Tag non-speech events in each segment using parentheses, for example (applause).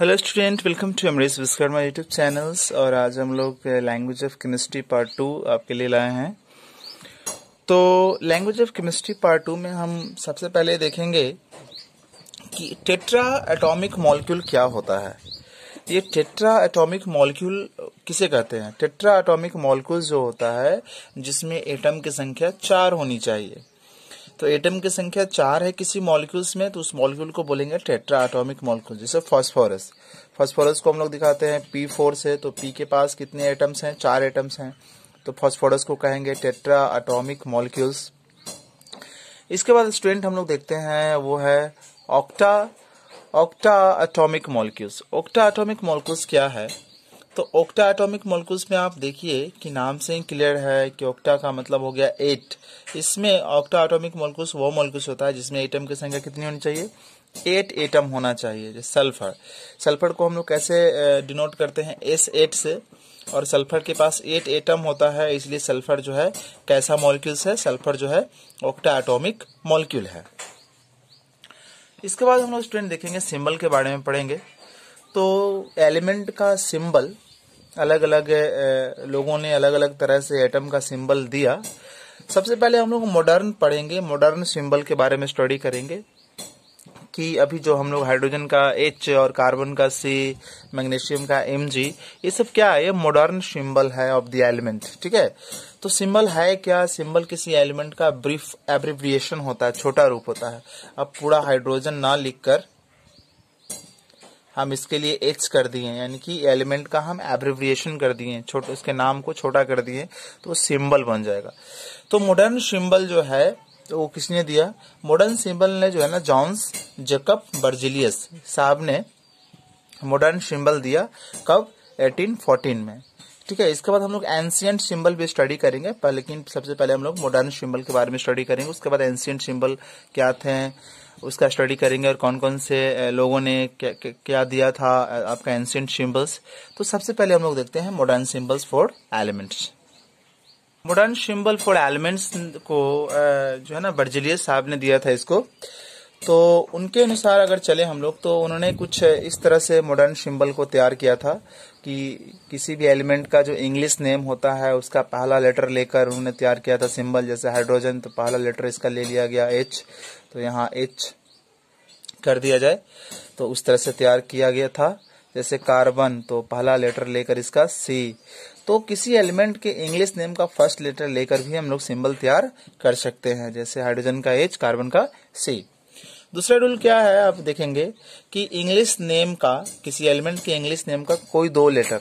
hello student welcome to Amrish Vishwakarma YouTube channels और आज हम लोग language of chemistry part two आपके लिए लाए हैं तो language of chemistry part two में हम सबसे पहले देखेंगे कि टेट्रा एटॉमिक मॉलिक्यूल क्या होता है ये टेट्रा एटॉमिक मॉलिक्यूल किसे कहते हैं टेट्रा एटॉमिक मॉलिक्यूल जो होता है जिसमें एटम की संख्या चार होनी चाहिए तो एटम की संख्या चार है किसी मॉलिक्यूल्स में तो उस मॉलिक्यूल को बोलेंगे टेट्रा एटोमिक मॉलिक्यूल जैसे फॉस्फोरस फॉस्फोरस को हम लोग दिखाते हैं पी फोर से तो पी के पास कितने एटम्स हैं चार एटम्स हैं तो फॉस्फोरस को कहेंगे टेट्रा एटोमिक मॉलिक्यूल्स इसके बाद स्टूडेंट हम लोग देखते हैं वो है octa octa atomic molecules octa atomic molecules क्या है तो ओक्टा एटॉमिक मोलकुल्स में आप देखिए कि नाम से ही क्लियर है कि ओक्टा का मतलब हो गया एट इसमें ऑक्टा एटॉमिक मोलकुल्स वो मोलकुल्स होता है जिसमें एटम की संख्या कितनी होनी चाहिए एट एटम होना चाहिए जैसे सल्फर सल्फर को हम लोग कैसे डिनोट करते हैं एस एट से और सल्फर के पास एट एटम होता है इसलिए सल्फर जो है कैसा मॉलिक्यूल्स है सल्फर जो है ऑक्टा एटोमिक मॉलिक्यूल है इसके बाद हम लोग स्टूडेंट देखेंगे सिंबल के बारे में पढ़ेंगे तो एलिमेंट का सिंबल अलग अलग लोगों ने अलग अलग तरह से एटम का सिंबल दिया सबसे पहले हम लोग मॉडर्न पढ़ेंगे मॉडर्न सिंबल के बारे में स्टडी करेंगे कि अभी जो हम लोग हाइड्रोजन का एच और कार्बन का सी मैग्नीशियम का एम जी ये सब क्या है ये मॉडर्न सिंबल है ऑफ द एलिमेंट ठीक है तो सिंबल है क्या सिंबल किसी एलिमेंट का ब्रीफ एब्रिविएशन होता है छोटा रूप होता है अब पूरा हाइड्रोजन ना लिखकर हम इसके लिए एच कर दिए यानी कि एलिमेंट का हम एब्रिविएशन कर दिए छोटे उसके नाम को छोटा कर दिए तो सिंबल बन जाएगा तो मॉडर्न सिंबल जो है तो वो किसने दिया मॉडर्न सिंबल ने जो है ना जॉन्स जेकब बर्जिलियस साहब ने मॉडर्न सिंबल दिया कब 1814 में ठीक है इसके बाद हम लोग एंशियंट सिंबल भी स्टडी करेंगे पर लेकिन सबसे पहले हम लोग मॉडर्न सिंबल के बारे में स्टडी करेंगे उसके बाद एंशियंट सिंबल क्या थे उसका स्टडी करेंगे और कौन कौन से लोगों ने क्या, क्या दिया था आपका एंशियंट सिंबल्स तो सबसे पहले हम लोग देखते हैं modern symbols for elements modern symbol for elements को जो है ना बर्जिलियस साहब ने दिया था इसको तो उनके अनुसार अगर चले हम लोग तो उन्होंने कुछ इस तरह से मॉडर्न सिंबल को तैयार किया था कि किसी भी एलिमेंट का जो इंग्लिश नेम होता है उसका पहला लेटर लेकर उन्होंने तैयार किया था सिंबल जैसे हाइड्रोजन तो पहला लेटर इसका ले लिया गया एच तो यहाँ एच कर दिया जाए तो उस तरह से तैयार किया गया था जैसे कार्बन तो पहला लेटर लेकर इसका सी तो किसी एलिमेंट के इंग्लिश नेम का फर्स्ट लेटर लेकर भी हम लोग सिंबल तैयार कर सकते हैं जैसे हाइड्रोजन का एच कार्बन का सी दूसरा रूल क्या है आप देखेंगे कि इंग्लिश नेम का किसी एलिमेंट के इंग्लिश नेम का कोई दो लेटर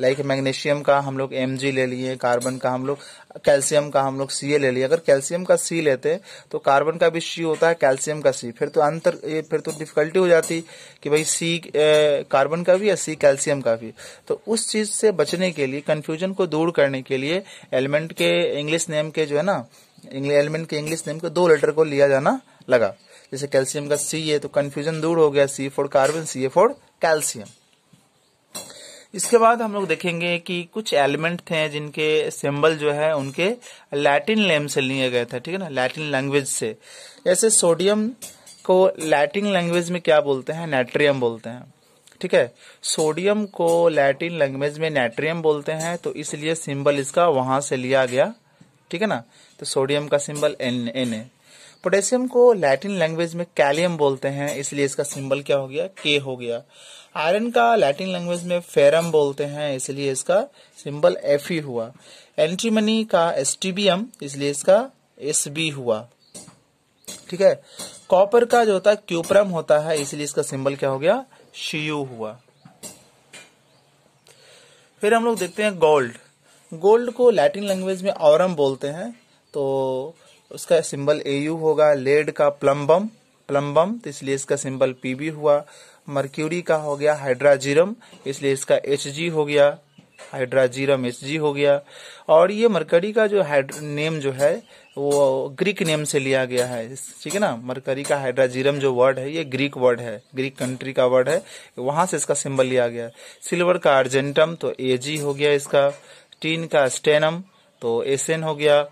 लाइक like मैग्नीशियम का हम लोग एम ले लिए कार्बन का हम लोग कैल्शियम का हम लोग सी ले लिए अगर कैल्शियम का सी लेते तो कार्बन का भी सी होता है कैल्शियम का सी फिर तो अंतर ये फिर तो डिफिकल्टी हो जाती कि भाई सी कार्बन का भी या सी कैल्शियम का भी तो उस चीज से बचने के लिए कन्फ्यूजन को दूर करने के लिए एलिमेंट के इंग्लिश नेम के जो है ना एलिमेंट के इंग्लिश नेम के दो लेटर को लिया जाना लगा जैसे कैल्शियम का सी है तो कंफ्यूजन दूर हो गया C for carbon C A for calcium इसके बाद हम लोग देखेंगे कि कुछ एलिमेंट थे जिनके सिंबल जो है उनके लैटिन लेम से लिए गए थे ठीक है ना लैटिन लैंग्वेज से जैसे सोडियम को लैटिन लैंग्वेज में क्या बोलते हैं नेट्रियम बोलते हैं ठीक है सोडियम को लैटिन लैंग्वेज में नेट्रियम बोलते हैं तो इसलिए सिंबल इसका वहां से लिया गया ठीक है ना तो सोडियम का सिंबल एन एन है पोटेशियम को लैटिन लैंग्वेज में कैलियम बोलते हैं इसलिए इसका सिंबल क्या हो गया के हो गया आयरन का लैटिन लैंग्वेज में फेरम बोलते हैं इसलिए इसका सिंबल एफ ही हुआ एंटीमनी का एसटीबीएम इसलिए इसका एस बी हुआ ठीक है कॉपर का जो होता है क्यूपरम होता है इसलिए इसका सिंबल क्या हो गया शीयू हुआ फिर हम लोग देखते हैं गोल्ड गोल्ड को लैटिन लैंग्वेज में औरम बोलते हैं तो उसका सिंबल यू होगा लेड का प्लम्बम प्लम्बम तो इसलिए इसका सिंबल बी हुआ मर्क्यूरी का हो गया हाइड्राजीरम इसलिए इसका एच जी हो गया हाइड्राजीरम एच जी हो गया और ये मरकरी का जो हाइड नेम जो है वो ग्रीक नेम से लिया गया है ठीक है ना मरकरी का हाइड्राजीरम जो वर्ड है ये ग्रीक वर्ड है ग्रीक कंट्री का वर्ड है वहां से इसका सिंबल लिया गया है सिल्वर का अर्जेंटम तो ए जी हो गया इसका टीन का स्टेनम तो एसेन हो गया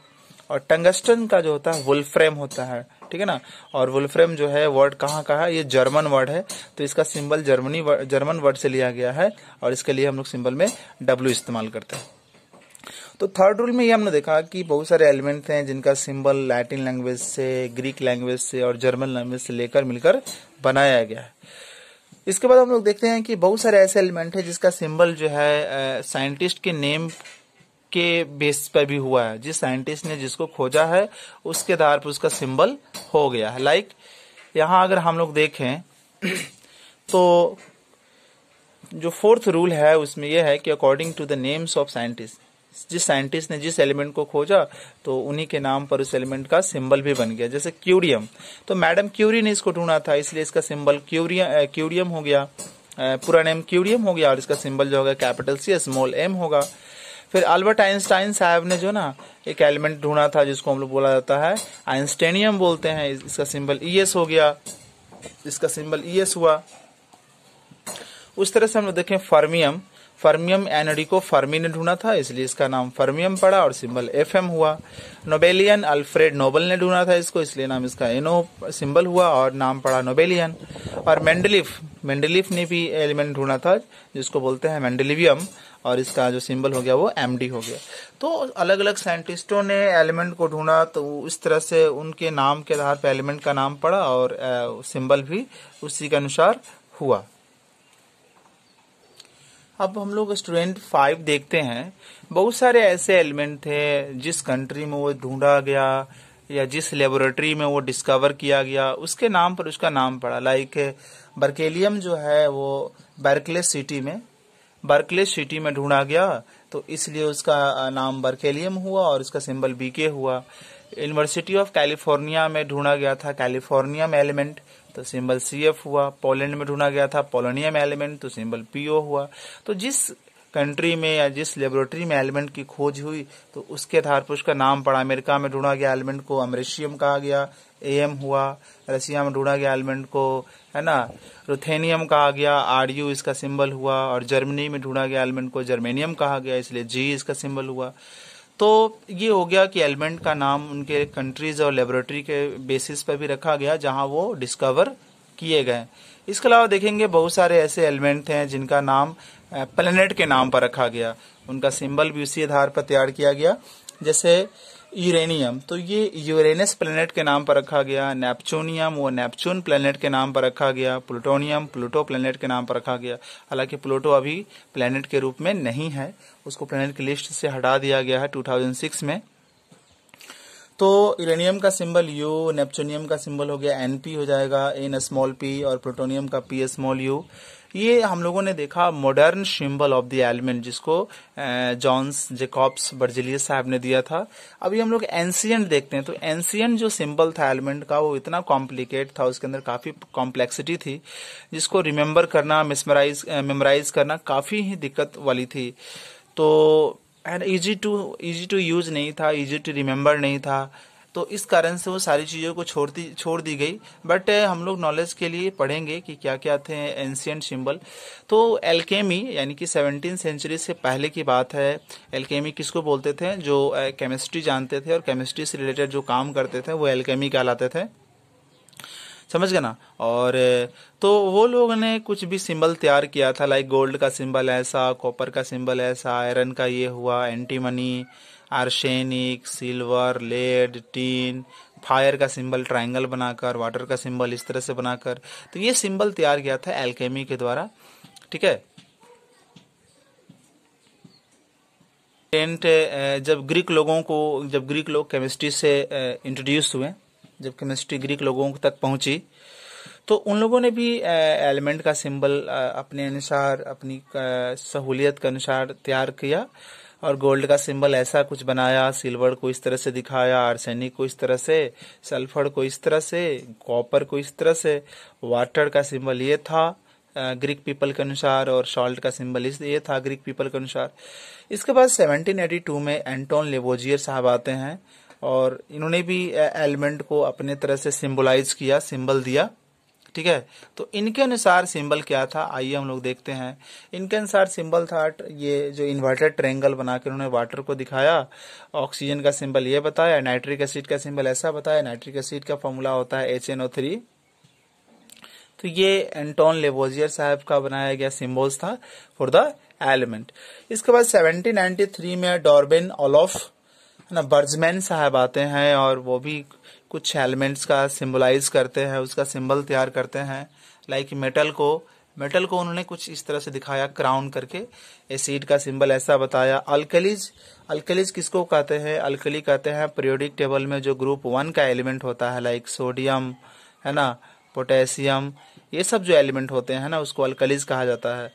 और टंगस्टन का जो होता है वुलफ्रेम होता है ठीक है ना और वुलफ्रेम जो है वर्ड कहाँ का है ये जर्मन वर्ड है तो इसका सिंबल जर्मनी जर्मन वर्ड से लिया गया है और इसके लिए हम लोग सिंबल में डब्ल्यू इस्तेमाल करते हैं तो थर्ड रूल में ये हमने देखा कि बहुत सारे एलिमेंट हैं जिनका सिंबल लैटिन लैंग्वेज से ग्रीक लैंग्वेज से और जर्मन लैंग्वेज से लेकर मिलकर बनाया गया है इसके बाद हम लोग देखते हैं कि बहुत सारे ऐसे एलिमेंट है जिसका सिंबल जो है साइंटिस्ट के नेम के बेस पर भी हुआ है जिस साइंटिस्ट ने जिसको खोजा है उसके आधार पर उसका सिंबल हो गया है लाइक यहां अगर हम लोग देखें तो जो फोर्थ रूल है उसमें यह है कि according to the names of scientist जिस साइंटिस्ट ने जिस एलिमेंट को खोजा तो उन्हीं के नाम पर उस एलिमेंट का सिंबल भी बन गया जैसे क्यूरियम तो मैडम क्यूरी ने इसको ढूंढा था इसलिए इसका सिंबल क्यूरियम क्यूरियम हो गया पूरा नेम क्यूरियम हो गया और इसका सिंबल जो होगा कैपिटल सी स्मॉल एम होगा फिर अल्बर्ट आइंस्टाइन साहब ने जो ना एक एलिमेंट ढूंढा था जिसको हम लोग बोला जाता है आइंस्टेनियम बोलते हैं इसका सिंबल ई e हो गया इसका सिंबल ई e हुआ उस तरह से हम लोग देखें फर्मियम फर्मियम एनडी को फर्मी ने ढूंढा था इसलिए इसका नाम फर्मियम पड़ा और सिंबल एफ एम हुआ नोबेलियन अल्फ्रेड नोबल ने ढूंढा था इसको इसलिए नाम इसका एनो सिंबल हुआ और नाम पड़ा नोबेलियन और मेंडलिफ मेंडलिफ ने भी एलिमेंट ढूंढा था जिसको बोलते हैं मेंडलिवियम और इसका जो सिंबल हो गया वो एम हो गया तो अलग अलग साइंटिस्टों ने एलिमेंट को ढूंढा तो इस तरह से उनके नाम के आधार पर एलिमेंट का नाम पड़ा और सिंबल भी उसी के अनुसार हुआ अब हम लोग स्टूडेंट फाइव देखते हैं बहुत सारे ऐसे एलिमेंट थे जिस कंट्री में वो ढूंढा गया या जिस लेबोरेटरी में वो डिस्कवर किया गया उसके नाम पर उसका नाम पड़ा लाइक बर्केलियम जो है वो बर्कले सिटी में बर्कले सिटी में ढूंढा गया तो इसलिए उसका नाम बर्केलियम हुआ और इसका सिंबल बीके हुआ यूनिवर्सिटी ऑफ कैलिफोर्निया में ढूंढा गया था कैलिफोर्निया में एलिमेंट तो सिंबल एफ हुआ पोलैंड में ढूंढा गया था पोलोनियम एलिमेंट तो सिंबल पीओ हुआ तो जिस कंट्री में या जिस लेबोरेटरी में एलिमेंट की खोज हुई तो उसके आधार पर उसका नाम पड़ा अमेरिका में ढूंढा गया एलिमेंट को अमरेशियम कहा गया एम हुआ रशिया में ढूंढा गया एलिमेंट को है ना रुथेनियम कहा गया आर यू इसका सिंबल हुआ और जर्मनी में ढूंढा गया एलिमेंट को जर्मेनियम कहा गया इसलिए जी इसका सिंबल हुआ तो ये हो गया कि एलिमेंट का नाम उनके कंट्रीज और लेबोरेटरी के बेसिस पर भी रखा गया जहां वो डिस्कवर किए गए इसके अलावा देखेंगे बहुत सारे ऐसे एलिमेंट हैं जिनका नाम प्लेनेट के नाम पर रखा गया उनका सिंबल भी उसी आधार पर तैयार किया गया जैसे यूरेनियम तो ये यूरेनस प्लेनेट के नाम पर रखा गया नेपचूनियम वो नेपचून प्लेनेट के नाम पर रखा गया प्लूटोनियम प्लूटो प्लेनेट के नाम पर रखा गया हालांकि प्लूटो अभी प्लेनेट के रूप में नहीं है उसको प्लेनेट की लिस्ट से हटा दिया गया है 2006 में तो यूरेनियम का सिंबल यू नेपचोनियम का सिंबल हो गया एन पी हो जाएगा एन स्मॉल पी और प्लूटोनियम का पी स्मॉल यू ये हम लोगों ने देखा modern symbol of the element जिसको जॉन्स जेकॉब्स बर्जिलियस साहब ने दिया था अभी हम लोग एंशियंट देखते हैं तो एंशियंट जो सिंबल था एलिमेंट का वो इतना कॉम्प्लिकेट था उसके अंदर काफ़ी कॉम्प्लेक्सिटी थी जिसको रिमेम्बर करना मिसमराइज मेमोराइज करना काफ़ी ही दिक्कत वाली थी तो and easy to easy to use नहीं था इजी टू रिमेम्बर नहीं था तो इस कारण से वो सारी चीज़ों को छोड़ती छोड़ दी गई बट uh, हम लोग नॉलेज के लिए पढ़ेंगे कि क्या क्या थे एंशियंट सिंबल तो एल्केमी यानी कि सेवनटीन सेंचुरी से पहले की बात है एल्केमी किसको बोलते थे जो केमिस्ट्री uh, जानते थे और केमिस्ट्री से रिलेटेड जो काम करते थे वो एल्केमी कहलाते थे समझ गए ना और तो वो लोग ने कुछ भी सिंबल तैयार किया था लाइक गोल्ड का सिंबल ऐसा कॉपर का सिंबल ऐसा आयरन का ये हुआ antimony arsenic silver lead tin fire का सिंबल ट्रायंगल बनाकर वाटर का सिंबल इस तरह से बनाकर तो ये सिंबल तैयार किया था एल्केमी के द्वारा ठीक है टेंट जब ग्रीक लोगों को जब ग्रीक लोग केमिस्ट्री से इंट्रोड्यूस हुए जब केमिस्ट्री ग्रीक लोगों तक पहुंची तो उन लोगों ने भी एलिमेंट का सिंबल अपने अनुसार अपनी सहूलियत के अनुसार तैयार किया और गोल्ड का सिंबल ऐसा कुछ बनाया सिल्वर को इस तरह से दिखाया आर्सेनिक को इस तरह से सल्फर को इस तरह से कॉपर को इस तरह से वाटर का सिंबल ये था ग्रीक पीपल के अनुसार और सॉल्ट का सिंबल इस ये था ग्रीक पीपल के अनुसार इसके बाद 1782 में एंटोन लेबोजियर साहब आते हैं और इन्होंने भी एलिमेंट को अपने तरह से सिंबलाइज किया सिंबल दिया ठीक है तो इनके अनुसार सिंबल क्या था आइए हम लोग देखते हैं इनके अनुसार सिंबल था ये जो इन्वर्टेड ट्रेंगल बना के उन्होंने वाटर को दिखाया ऑक्सीजन का सिंबल ये बताया नाइट्रिक एसिड का सिंबल ऐसा बताया नाइट्रिक एसिड का फॉर्मूला होता है एच एन ओ थ्री तो ये एंटोन लेबोजियर साहब का बनाया गया सिंबल्स था फॉर द एलिमेंट इसके बाद सेवनटीन में डॉर्बेन ऑलोफ ना बर्जमैन साहब आते हैं और वो भी कुछ एलिमेंट्स का सिम्बलाइज करते हैं उसका सिंबल तैयार करते हैं लाइक मेटल को मेटल को उन्होंने कुछ इस तरह से दिखाया क्राउन करके एसिड का सिंबल ऐसा बताया अल्कलीज अल्कलीज किसको कहते हैं अल्कली कहते हैं पीरियोडिक टेबल में जो ग्रुप वन का एलिमेंट होता है लाइक सोडियम है ना पोटेशियम ये सब जो एलिमेंट होते हैं ना उसको अल्कलीज कहा जाता है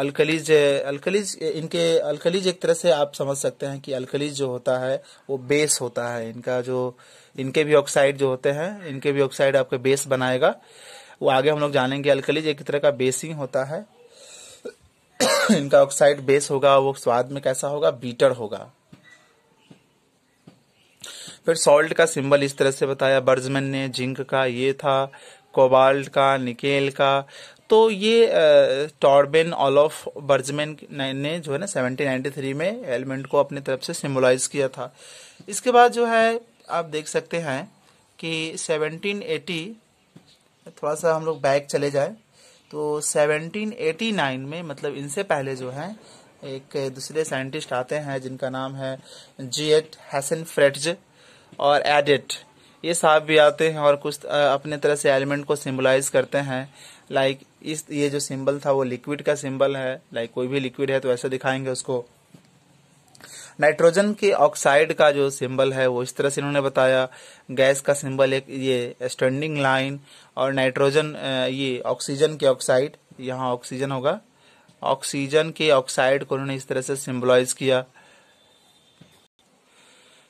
अल्कलीज अल्कलीज इनके अल्कलीज एक तरह से आप समझ सकते हैं कि अल्कलीज जो होता है वो बेस होता है इनका जो इनके भी ऑक्साइड जो होते हैं इनके भी ऑक्साइड आपका बेस बनाएगा वो आगे हम लोग जानेंगे अल्कलीज एक तरह का बेसिंग होता है (coughs) इनका ऑक्साइड बेस होगा वो स्वाद में कैसा होगा बीटर होगा फिर सॉल्ट का सिंबल इस तरह से बताया बर्जमैन ने जिंक का ये था कोबाल्ट का निकेल का तो ये टॉर्बिन ऑफ बर्जमैन ने जो है ना 1793 में एलिमेंट को अपनी तरफ से सिम्बोलाइज किया था इसके बाद जो है आप देख सकते हैं कि 1780 थोड़ा सा हम लोग बैक चले जाए तो 1789 में मतलब इनसे पहले जो है एक दूसरे साइंटिस्ट आते हैं जिनका नाम है जी एट हैसन फ्रेटज और एडिट ये साहब भी आते हैं और कुछ अपने तरह से एलिमेंट को सिम्बलाइज करते हैं लाइक इस ये जो सिंबल था वो लिक्विड का सिंबल है लाइक कोई भी लिक्विड है तो ऐसे दिखाएंगे उसको नाइट्रोजन के ऑक्साइड का जो सिंबल है वो इस तरह से इन्होंने बताया गैस का सिंबल एक ये स्टैंडिंग लाइन और नाइट्रोजन ये ऑक्सीजन के ऑक्साइड यहाँ ऑक्सीजन होगा ऑक्सीजन के ऑक्साइड को उन्होंने इस तरह से सिंबलाइज किया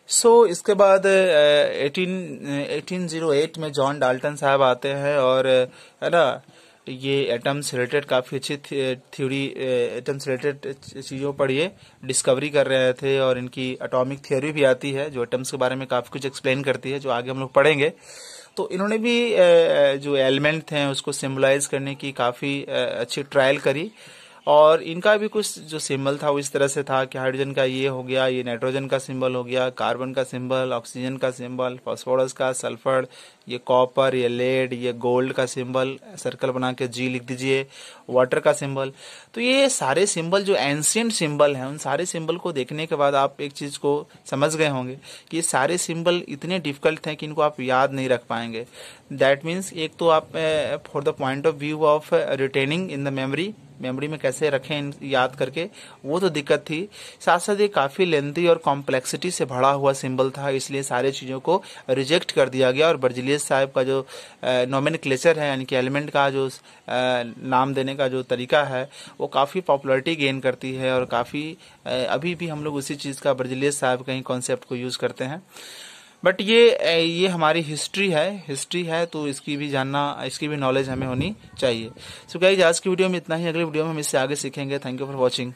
सो so, इसके बाद एटीन एटीन जीरो एट में जॉन डाल्टन साहब आते हैं और है ना ये एटम्स रिलेटेड काफ़ी अच्छी थ्योरी एटम्स रिलेटेड चीज़ों पर ये डिस्कवरी कर रहे थे और इनकी एटॉमिक थ्योरी भी आती है जो एटम्स के बारे में काफ़ी कुछ एक्सप्लेन करती है जो आगे हम लोग पढ़ेंगे तो इन्होंने भी जो एलिमेंट थे उसको सिम्बलाइज करने की काफ़ी अच्छी ट्रायल करी और इनका भी कुछ जो सिंबल था वो इस तरह से था कि हाइड्रोजन का ये हो गया ये नाइट्रोजन का सिंबल हो गया कार्बन का सिंबल ऑक्सीजन का सिंबल फॉस्फोरस का सल्फर ये कॉपर ये लेड ये गोल्ड का सिंबल सर्कल बना के जी लिख दीजिए वाटर का सिंबल तो ये सारे सिंबल जो एंशियंट सिंबल हैं उन सारे सिंबल को देखने के बाद आप एक चीज़ को समझ गए होंगे कि ये सारे सिंबल इतने डिफिकल्ट हैं कि इनको आप याद नहीं रख पाएंगे दैट मीन्स एक तो आप for the point of view of retaining in the memory memory में कैसे रखें इन याद करके वो तो दिक्कत थी साथ साथ ये काफ़ी लेंथी और कॉम्प्लेक्सिटी से भरा हुआ सिंबल था इसलिए सारे चीज़ों को रिजेक्ट कर दिया गया और बर्जिलियस साहब का जो नॉमिन क्लेचर है यानी कि एलिमेंट का जो नाम देने का जो तरीका है वो काफ़ी पॉपुलरिटी गेन करती है और काफ़ी अभी भी हम लोग उसी चीज़ का बर्जिलियस साहब का ही कॉन्सेप्ट को यूज़ करते हैं बट ये ये हमारी हिस्ट्री है हिस्ट्री है तो इसकी भी जानना इसकी भी नॉलेज हमें होनी चाहिए सो so क्या आज की वीडियो में इतना ही अगली वीडियो में हम इससे आगे सीखेंगे थैंक यू फॉर वॉचिंग